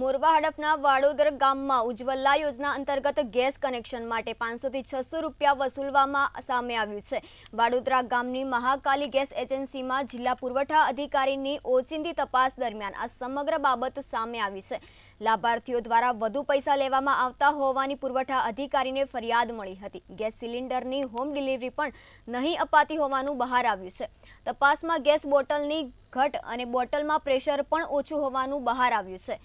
મોરવા હડફના વાડોદર ગામમાં ઉજ્જવલા યોજના અંતર્ગત ગેસ કનેક્શન માટે પાંચસોથી છસો રૂપિયા વસૂલવામાં સામે આવ્યું છે વાડોદરા ગામની મહાકાલી ગેસ એજન્સીમાં જિલ્લા પુરવઠા અધિકારીની ઓચિંતી તપાસ દરમિયાન આ સમગ્ર બાબત સામે આવી છે લાભાર્થીઓ દ્વારા વધુ પૈસા લેવામાં આવતા હોવાની પુરવઠા અધિકારીને ફરિયાદ મળી હતી ગેસ સિલિન્ડરની હોમ ડિલિવરી પણ નહીં અપાતી હોવાનું બહાર આવ્યું છે તપાસમાં ગેસ બોટલની ઘટ અને બોટલમાં પ્રેશર પણ ઓછું હોવાનું બહાર આવ્યું છે